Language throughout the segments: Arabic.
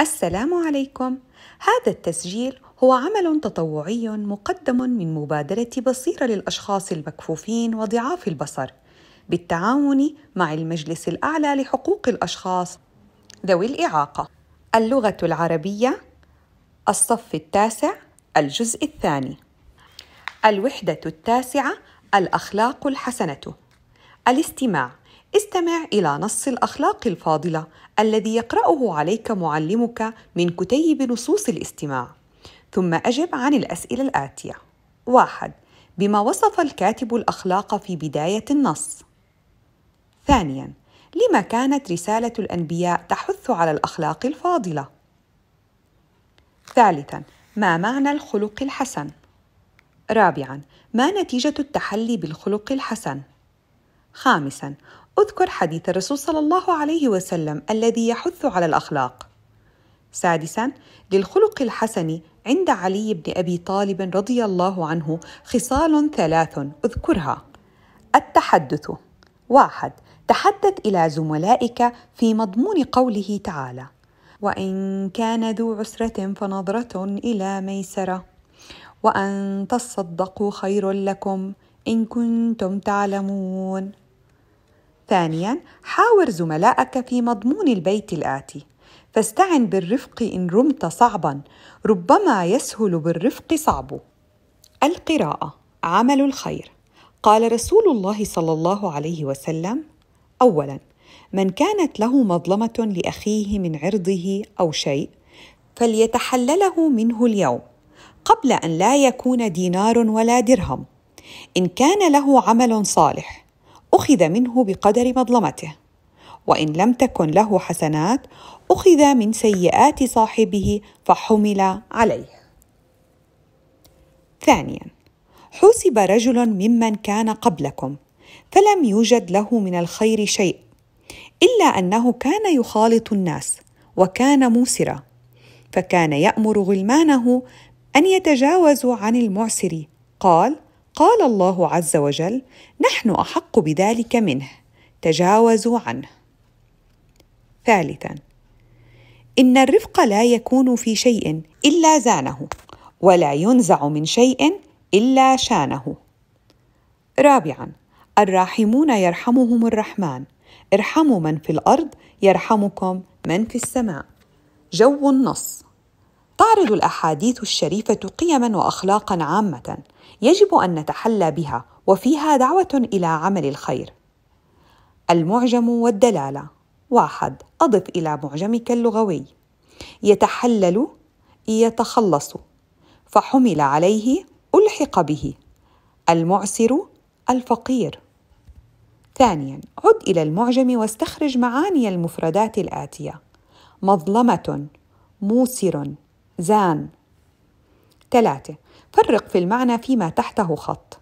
السلام عليكم هذا التسجيل هو عمل تطوعي مقدم من مبادره بصيره للاشخاص المكفوفين وضعاف البصر بالتعاون مع المجلس الاعلى لحقوق الاشخاص ذوي الاعاقه اللغه العربيه الصف التاسع الجزء الثاني الوحده التاسعه الاخلاق الحسنه الاستماع استمع إلى نص الأخلاق الفاضلة الذي يقرأه عليك معلمك من كتيب نصوص الاستماع، ثم أجب عن الأسئلة الآتية: واحد: بما وصف الكاتب الأخلاق في بداية النص؟ ثانياً: لما كانت رسالة الأنبياء تحث على الأخلاق الفاضلة؟ ثالثاً: ما معنى الخلق الحسن؟ رابعاً: ما نتيجة التحلي بالخلق الحسن؟ خامساً: اذكر حديث الرسول صلى الله عليه وسلم الذي يحث على الأخلاق سادسا للخلق الحسن عند علي بن أبي طالب رضي الله عنه خصال ثلاث اذكرها التحدث واحد تحدث إلى زملائك في مضمون قوله تعالى وإن كان ذو عسرة فنظرة إلى ميسرة وأن تصدقوا خير لكم إن كنتم تعلمون ثانيا حاور زملائك في مضمون البيت الآتي فاستعن بالرفق إن رمت صعبا ربما يسهل بالرفق صعب القراءة عمل الخير قال رسول الله صلى الله عليه وسلم أولا من كانت له مظلمة لأخيه من عرضه أو شيء فليتحلله منه اليوم قبل أن لا يكون دينار ولا درهم إن كان له عمل صالح أخذ منه بقدر مظلمته وإن لم تكن له حسنات أخذ من سيئات صاحبه فحمل عليه ثانيا حوسب رجل ممن كان قبلكم فلم يوجد له من الخير شيء الا انه كان يخالط الناس وكان موسرا فكان يامر غلمانه ان يتجاوزوا عن المعسر قال قال الله عز وجل نحن احق بذلك منه تجاوزوا عنه ثالثا ان الرفق لا يكون في شيء الا زانه ولا ينزع من شيء الا شانه رابعا الراحمون يرحمهم الرحمن ارحموا من في الارض يرحمكم من في السماء جو النص تعرض الاحاديث الشريفه قيما واخلاقا عامه يجب ان نتحلى بها وفيها دعوه الى عمل الخير المعجم والدلاله واحد اضف الى معجمك اللغوي يتحلل يتخلص فحمل عليه الحق به المعسر الفقير ثانيا عد الى المعجم واستخرج معاني المفردات الاتيه مظلمه موسر زان ثلاثة فرق في المعنى فيما تحته خط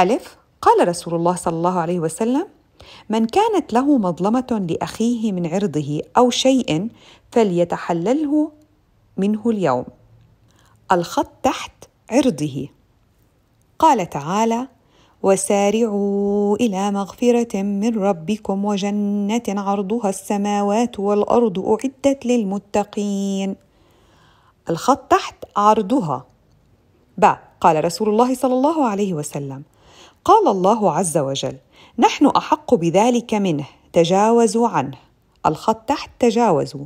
ألف قال رسول الله صلى الله عليه وسلم من كانت له مظلمة لأخيه من عرضه أو شيء فليتحلله منه اليوم الخط تحت عرضه قال تعالى وسارعوا الى مغفره من ربكم وجنه عرضها السماوات والارض اعدت للمتقين الخط تحت عرضها ب قال رسول الله صلى الله عليه وسلم قال الله عز وجل نحن احق بذلك منه تجاوزوا عنه الخط تحت تجاوزوا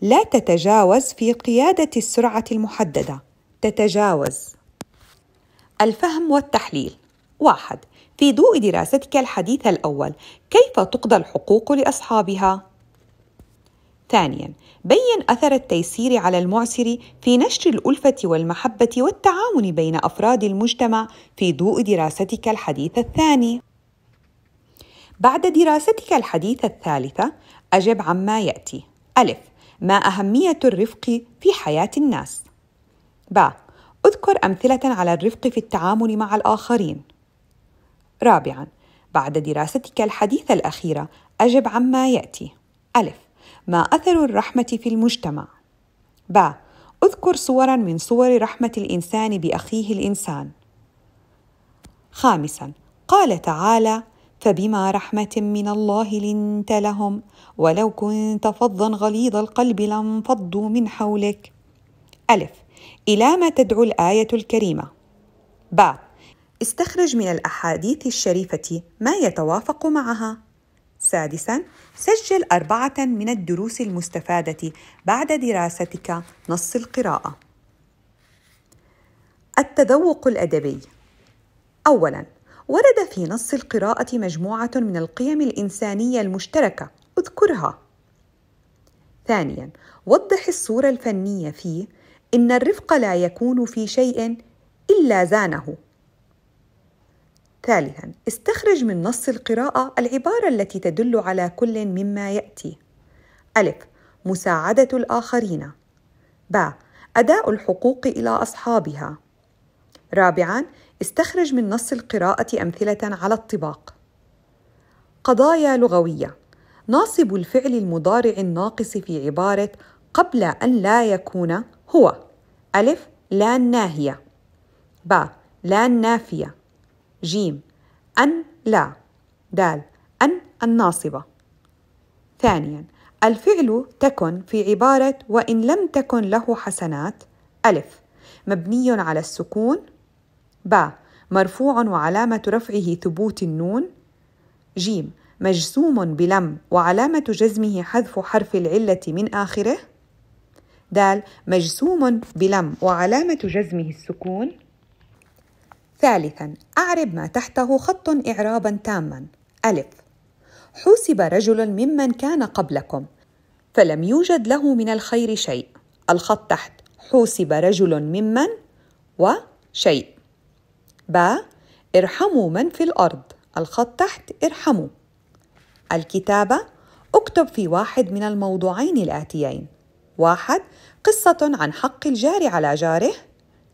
لا تتجاوز في قياده السرعه المحدده تتجاوز الفهم والتحليل واحد في ضوء دراستك الحديث الأول كيف تقضى الحقوق لأصحابها؟ ثانيا بين أثر التيسير على المعسر في نشر الألفة والمحبة والتعاون بين أفراد المجتمع في ضوء دراستك الحديث الثاني بعد دراستك الحديثة الثالثة أجب عما يأتي ألف ما أهمية الرفق في حياة الناس ب اذكر أمثلة على الرفق في التعامل مع الآخرين. رابعاً، بعد دراستك الحديث الأخيرة، أجب عما يأتي: ألف: ما أثر الرحمة في المجتمع؟ ب: اذكر صوراً من صور رحمة الإنسان بأخيه الإنسان. خامساً، قال تعالى: فبما رحمة من الله لنت لهم ولو كنت فظا غليظ القلب لانفضوا من حولك. ألف: إلى ما تدعو الآية الكريمة. ب. استخرج من الأحاديث الشريفة ما يتوافق معها. سادساً، سجل أربعة من الدروس المستفادة بعد دراستك نص القراءة. التذوق الأدبي أولاً، ورد في نص القراءة مجموعة من القيم الإنسانية المشتركة، اذكرها. ثانياً، وضح الصورة الفنية فيه ان الرفق لا يكون في شيء الا زانه ثالثا استخرج من نص القراءه العباره التي تدل على كل مما ياتي الف مساعده الاخرين ب اداء الحقوق الى اصحابها رابعا استخرج من نص القراءه امثله على الطباق قضايا لغويه ناصب الفعل المضارع الناقص في عباره قبل ان لا يكون هو ألف لا الناهية ب لا النافية جيم أن لا دال أن الناصبة ثانيا الفعل تكن في عبارة وإن لم تكن له حسنات ألف مبني على السكون ب مرفوع وعلامة رفعه ثبوت النون جيم مجسوم بلم وعلامة جزمه حذف حرف العلة من آخره د مجسوم بلم وعلامة جزمه السكون ثالثا أعرب ما تحته خط إعرابا تاما ألف حوسب رجل ممن كان قبلكم فلم يوجد له من الخير شيء الخط تحت حوسب رجل ممن وشيء ب ارحموا من في الأرض الخط تحت ارحموا الكتابة اكتب في واحد من الموضوعين الآتيين واحد قصة عن حق الجار على جاره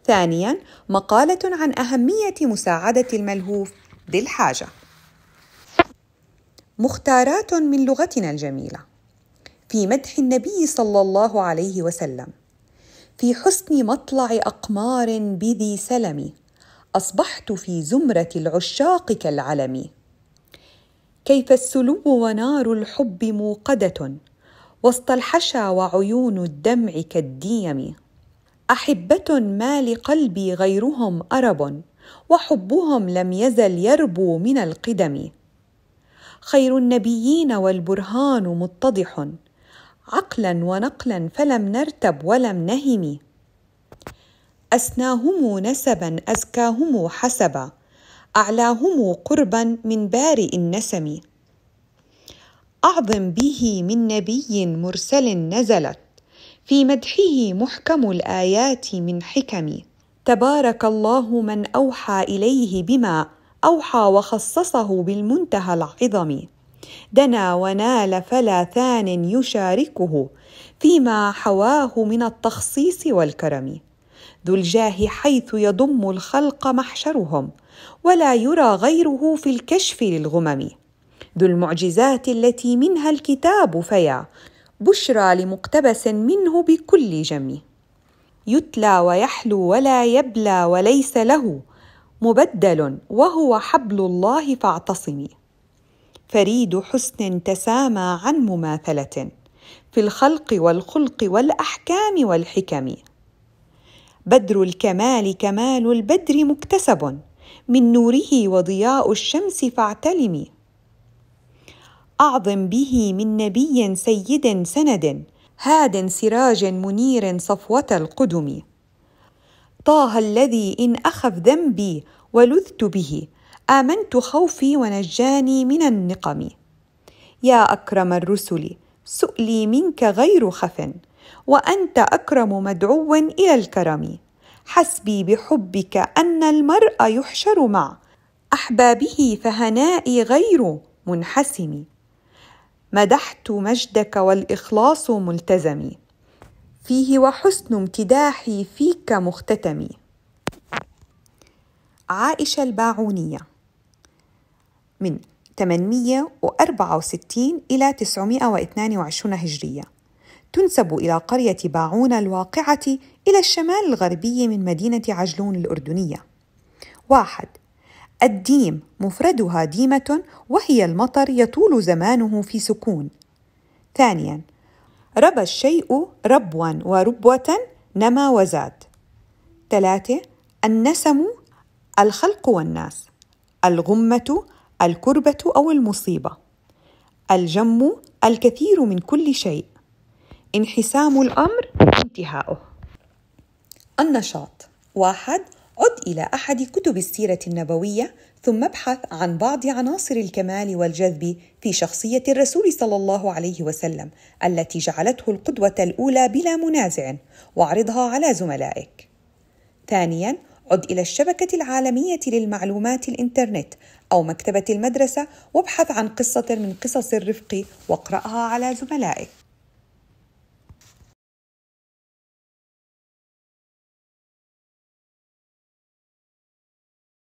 ثانيا مقالة عن أهمية مساعدة الملهوف ذي الحاجة مختارات من لغتنا الجميلة في مدح النبي صلى الله عليه وسلم في حسن مطلع أقمار بذي سلم أصبحت في زمرة العشاق كالعلم كيف السلو ونار الحب موقدة وسط الحشا وعيون الدمع كالديم احبه ما لقلبي غيرهم ارب وحبهم لم يزل يربو من القدم خير النبيين والبرهان متضح عقلا ونقلا فلم نرتب ولم نهم اسناهم نسبا ازكاهم حسبا اعلاهم قربا من بارئ النسم اعظم به من نبي مرسل نزلت في مدحه محكم الايات من حكم تبارك الله من اوحى اليه بما اوحى وخصصه بالمنتهى العظم دنا ونال فلا ثان يشاركه فيما حواه من التخصيص والكرم ذو الجاه حيث يضم الخلق محشرهم ولا يرى غيره في الكشف للغمم ذو المعجزات التي منها الكتاب فيا بشرى لمقتبس منه بكل جمي يتلى ويحلو ولا يبلى وليس له مبدل وهو حبل الله فاعتصمي فريد حسن تسامى عن مماثله في الخلق والخلق والاحكام والحكم بدر الكمال كمال البدر مكتسب من نوره وضياء الشمس فاعتلمي أعظم به من نبي سيد سند هاد سراج منير صفوة القدم طه الذي إن أخف ذنبي ولذت به آمنت خوفي ونجاني من النقم يا أكرم الرسل سؤلي منك غير خف وأنت أكرم مدعو إلى الكرم حسبي بحبك أن المرء يحشر مع أحبابه فهنائي غير منحسم مدحت مجدك والاخلاص ملتزمي فيه وحسن امتداحي فيك مختتمي عائشه الباعونيه من 864 إلى 922 هجرية تنسب إلى قرية باعون الواقعة إلى الشمال الغربي من مدينة عجلون الأردنية واحد الديم مفردها ديمة وهي المطر يطول زمانه في سكون. ثانياً: ربى الشيء ربوا وربوة نما وزاد. ثلاثة: النسم الخلق والناس. الغمة الكربة أو المصيبة. الجم الكثير من كل شيء. انحسام الأمر انتهاؤه. النشاط: واحد عد إلى أحد كتب السيرة النبوية ثم ابحث عن بعض عناصر الكمال والجذب في شخصية الرسول صلى الله عليه وسلم التي جعلته القدوة الأولى بلا منازع واعرضها على زملائك. ثانياً، عد إلى الشبكة العالمية للمعلومات الإنترنت أو مكتبة المدرسة وابحث عن قصة من قصص الرفق واقرأها على زملائك.